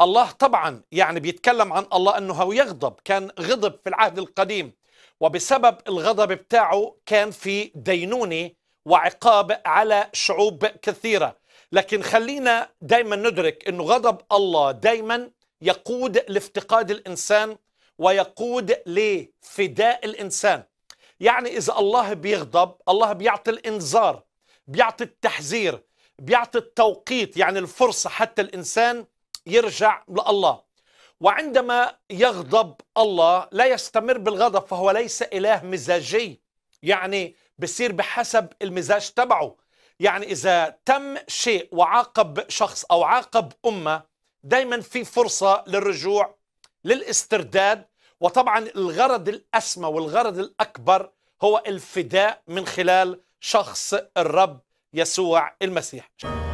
الله طبعا يعني بيتكلم عن الله انه هو يغضب كان غضب في العهد القديم وبسبب الغضب بتاعه كان في دينونة وعقاب على شعوب كثيرة لكن خلينا دايما ندرك انه غضب الله دايما يقود لافتقاد الانسان ويقود لفداء الانسان يعني اذا الله بيغضب الله بيعطي الانذار بيعطي التحذير بيعطي التوقيت يعني الفرصة حتى الانسان يرجع لله وعندما يغضب الله لا يستمر بالغضب فهو ليس إله مزاجي يعني بصير بحسب المزاج تبعه يعني إذا تم شيء وعاقب شخص أو عاقب أمة دايما في فرصة للرجوع للاسترداد وطبعا الغرض الأسمى والغرض الأكبر هو الفداء من خلال شخص الرب يسوع المسيح